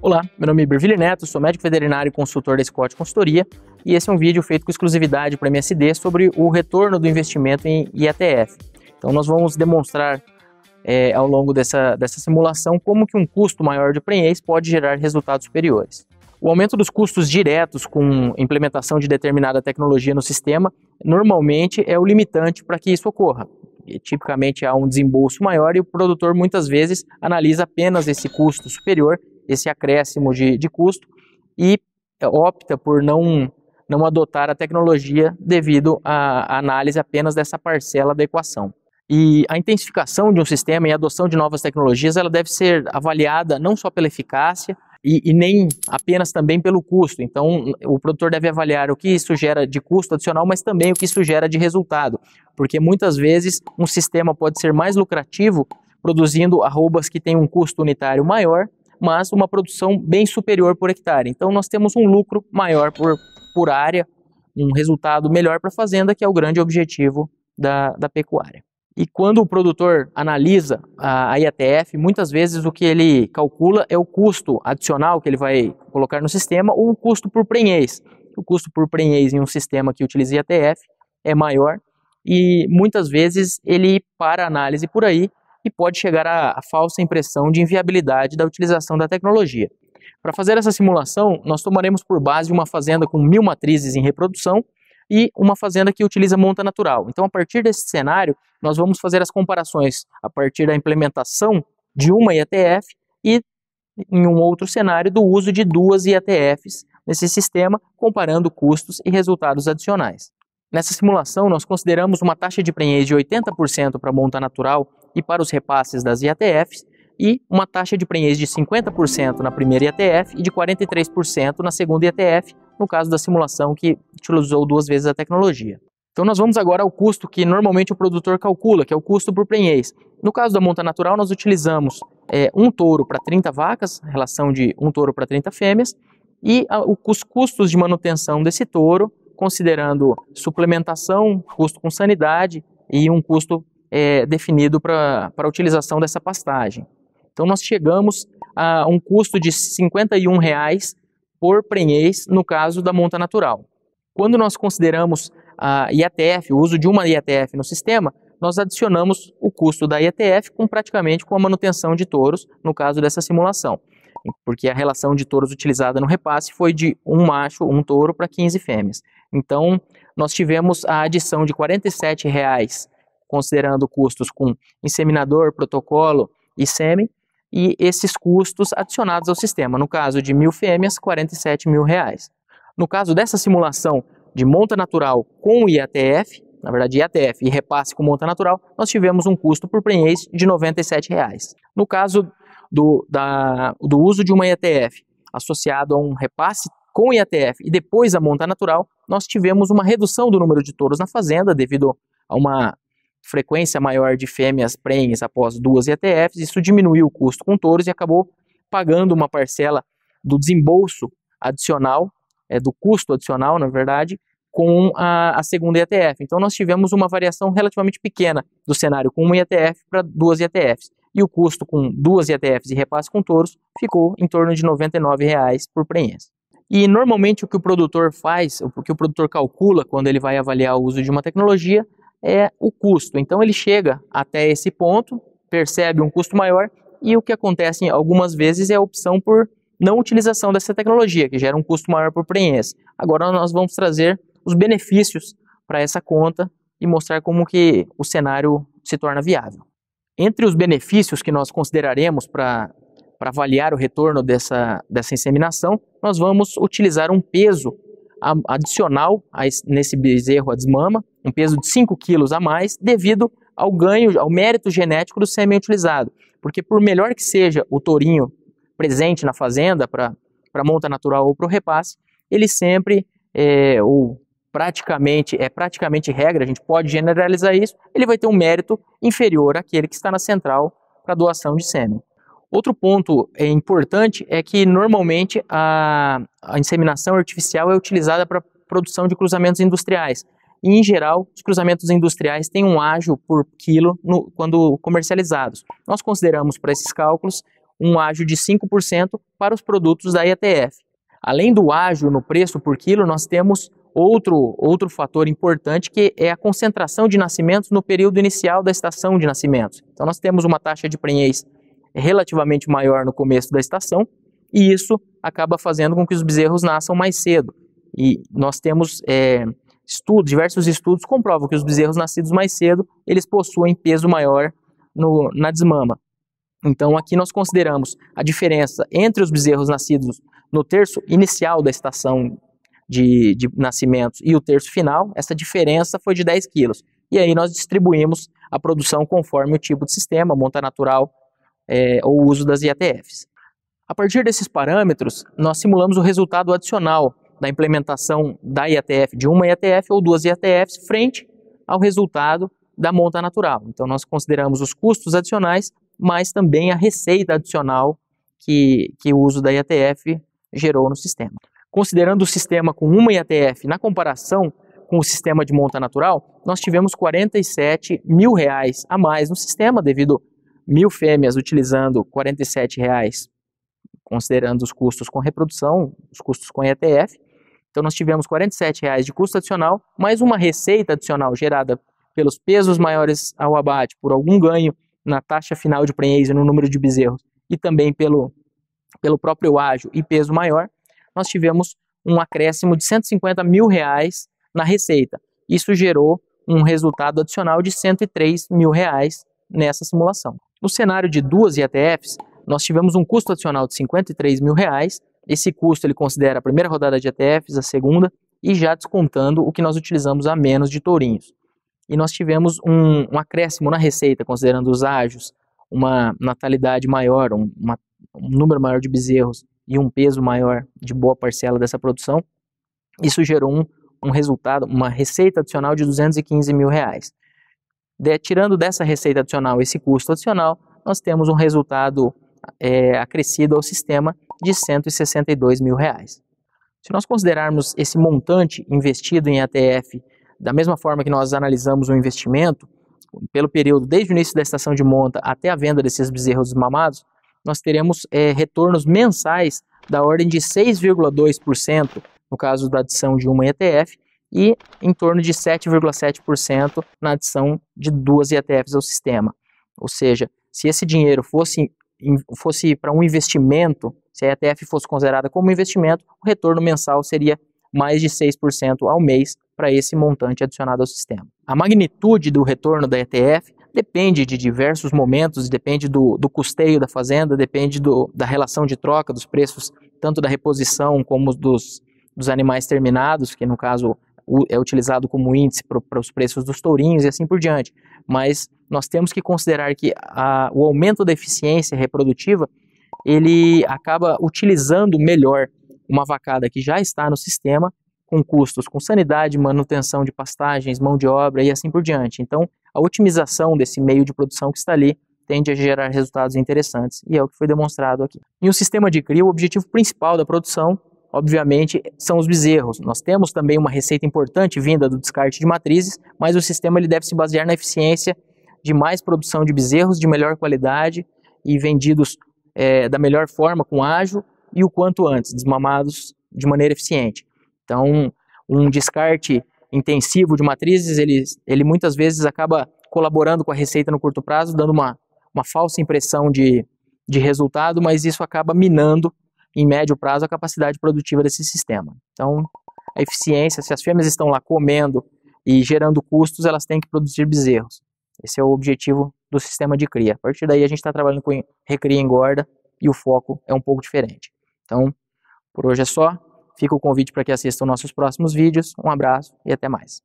Olá, meu nome é Berville Neto, sou médico veterinário e consultor da Scott Consultoria e esse é um vídeo feito com exclusividade para a MSD sobre o retorno do investimento em IETF. Então nós vamos demonstrar é, ao longo dessa, dessa simulação como que um custo maior de preenche pode gerar resultados superiores. O aumento dos custos diretos com implementação de determinada tecnologia no sistema normalmente é o limitante para que isso ocorra. E, tipicamente há um desembolso maior e o produtor muitas vezes analisa apenas esse custo superior esse acréscimo de, de custo e é, opta por não, não adotar a tecnologia devido à análise apenas dessa parcela da equação. E a intensificação de um sistema e a adoção de novas tecnologias, ela deve ser avaliada não só pela eficácia e, e, nem apenas também pelo custo. Então, o produtor deve avaliar o que isso gera de custo adicional, mas também o que isso gera de resultado, porque muitas vezes um sistema pode ser mais lucrativo produzindo arrobas que têm um custo unitário maior mas uma produção bem superior por hectare. Então nós temos um lucro maior por, por área, um resultado melhor para a fazenda, que é o grande objetivo da, da pecuária. E quando o produtor analisa a IATF, muitas vezes o que ele calcula é o custo adicional que ele vai colocar no sistema ou o custo por prenhez. O custo por prenhez em um sistema que utiliza IATF é maior e muitas vezes ele para a análise por aí pode chegar à falsa impressão de inviabilidade da utilização da tecnologia. Para fazer essa simulação, nós tomaremos por base uma fazenda com mil matrizes em reprodução e uma fazenda que utiliza monta natural. Então, a partir desse cenário, nós vamos fazer as comparações a partir da implementação de uma IATF e, em um outro cenário, do uso de duas IATFs nesse sistema, comparando custos e resultados adicionais. Nessa simulação, nós consideramos uma taxa de prenhez de 80% para monta natural e para os repasses das IATFs, e uma taxa de prenhez de 50% na primeira IATF e de 43% na segunda IATF, no caso da simulação que utilizou duas vezes a tecnologia. Então nós vamos agora ao custo que normalmente o produtor calcula, que é o custo por prenhez. No caso da monta natural, nós utilizamos é, um touro para 30 vacas, relação de um touro para 30 fêmeas, e a, os custos de manutenção desse touro, considerando suplementação, custo com sanidade e um custo é, definido para a utilização dessa pastagem. Então nós chegamos a um custo de R$ 51,00 por prenhez no caso da monta natural. Quando nós consideramos a IATF, o uso de uma IATF no sistema, nós adicionamos o custo da IATF com praticamente com a manutenção de touros no caso dessa simulação, porque a relação de touros utilizada no repasse foi de um macho, um touro para 15 fêmeas. Então, nós tivemos a adição de R$ 47,00 considerando custos com inseminador, protocolo e sêmen, e esses custos adicionados ao sistema. No caso de mil fêmeas, 47 mil reais. No caso dessa simulação de monta natural com IATF, na verdade IATF e repasse com monta natural, nós tivemos um custo por prenhez de R$ reais. No caso do, da, do uso de uma IATF associado a um repasse com IATF e depois a monta natural, nós tivemos uma redução do número de touros na fazenda devido a uma frequência maior de fêmeas prenhes após duas ETFs, isso diminuiu o custo com touros e acabou pagando uma parcela do desembolso adicional, é, do custo adicional, na verdade, com a, a, segunda ETF. Então, nós tivemos uma variação relativamente pequena do cenário com uma ETF para duas ETFs. E o custo com duas ETFs e repasse com touros ficou em torno de R$ 99,00 por preença. E normalmente o que o produtor faz, o que o produtor calcula quando ele vai avaliar o uso de uma tecnologia, é o custo. Então ele chega até esse ponto, percebe um custo maior e o que acontece algumas vezes é a opção por não utilização dessa tecnologia, que gera um custo maior por preenche. Agora nós vamos trazer os benefícios para essa conta e mostrar como que o cenário se torna viável. Entre os benefícios que nós consideraremos para avaliar o retorno dessa, dessa inseminação, nós vamos utilizar um peso adicional a, nesse bezerro a desmama, um peso de 5 quilos a mais devido ao ganho, ao mérito genético do sêmen utilizado. Porque por melhor que seja o tourinho presente na fazenda para monta natural ou para o repasse, ele sempre, é, ou praticamente, é praticamente regra, a gente pode generalizar isso, ele vai ter um mérito inferior àquele que está na central para doação de sêmen. Outro ponto é, importante é que normalmente a, a inseminação artificial é utilizada para produção de cruzamentos industriais. E, em geral, os cruzamentos industriais têm um ágio por quilo no, quando comercializados. Nós consideramos para esses cálculos um ágio de 5% para os produtos da ETF. Além do ágio no preço por quilo, nós temos outro, outro fator importante que é a concentração de nascimentos no período inicial da estação de nascimentos. Então, nós temos uma taxa de prenhez relativamente maior no começo da estação e isso acaba fazendo com que os bezerros nasçam mais cedo. E nós temos é, estudos, diversos estudos comprovam que os bezerros nascidos mais cedo, eles possuem peso maior no, na desmama. Então aqui nós consideramos a diferença entre os bezerros nascidos no terço inicial da estação de, de nascimentos e o terço final, essa diferença foi de 10 quilos. E aí nós distribuímos a produção conforme o tipo de sistema, monta natural é, ou uso das IATFs. A partir desses parâmetros, nós simulamos o resultado adicional da implementação da IATF, de uma IATF ou duas IATFs, frente ao resultado da monta natural. Então, nós consideramos os custos adicionais, mas também a receita adicional que, que o uso da IATF gerou no sistema. Considerando o sistema com uma IATF na comparação com o sistema de monta natural, nós tivemos 47 mil reais a mais no sistema, devido mil fêmeas utilizando 47 reais, considerando os custos com reprodução, os custos com IATF, então nós tivemos R$ 47,00 de custo adicional, mais uma receita adicional gerada pelos pesos maiores ao abate, por algum ganho na taxa final de prenhez no número de bezerros e também pelo, pelo próprio ágio e peso maior, nós tivemos um acréscimo de 150 mil reais na receita. Isso gerou um resultado adicional de 103 mil reais nessa simulação. No cenário de duas IATFs, nós tivemos um custo adicional de 53 mil reais esse custo ele considera a primeira rodada de ETFs, a segunda, e já descontando o que nós utilizamos a menos de tourinhos. E nós tivemos um, um acréscimo na receita, considerando os ágios, uma natalidade maior, um, uma, um número maior de bezerros e um peso maior de boa parcela dessa produção. Isso gerou um, um resultado, uma receita adicional de 215 mil reais. De, tirando dessa receita adicional esse custo adicional, nós temos um resultado é, acrescido ao sistema de 162 mil reais. Se nós considerarmos esse montante investido em ETF da mesma forma que nós analisamos o investimento, pelo período desde o início da estação de monta até a venda desses bezerros mamados, nós teremos é, retornos mensais da ordem de 6,2% no caso da adição de uma ETF e em torno de 7,7% na adição de duas ETFs ao sistema. Ou seja, se esse dinheiro fosse, fosse para um investimento se a ETF fosse considerada como investimento, o retorno mensal seria mais de 6% ao mês para esse montante adicionado ao sistema. A magnitude do retorno da ETF depende de diversos momentos, depende do, do custeio da fazenda, depende do, da relação de troca dos preços, tanto da reposição como dos, dos animais terminados, que no caso é utilizado como índice para os preços dos tourinhos e assim por diante. Mas nós temos que considerar que a, o aumento da eficiência reprodutiva ele acaba utilizando melhor uma vacada que já está no sistema, com custos com sanidade, manutenção de pastagens, mão de obra e assim por diante. Então, a otimização desse meio de produção que está ali tende a gerar resultados interessantes, e é o que foi demonstrado aqui. Em um sistema de cria, o objetivo principal da produção, obviamente, são os bezerros. Nós temos também uma receita importante vinda do descarte de matrizes, mas o sistema ele deve se basear na eficiência de mais produção de bezerros de melhor qualidade e vendidos é, da melhor forma, com ágil e o quanto antes, desmamados de maneira eficiente. Então, um descarte intensivo de matrizes, ele, ele muitas vezes acaba colaborando com a receita no curto prazo, dando uma, uma falsa impressão de, de resultado, mas isso acaba minando, em médio prazo, a capacidade produtiva desse sistema. Então, a eficiência, se as fêmeas estão lá comendo e gerando custos, elas têm que produzir bezerros. Esse é o objetivo do sistema de cria. A partir daí a gente está trabalhando com recria e engorda e o foco é um pouco diferente. Então, por hoje é só. Fica o convite para que assistam nossos próximos vídeos. Um abraço e até mais.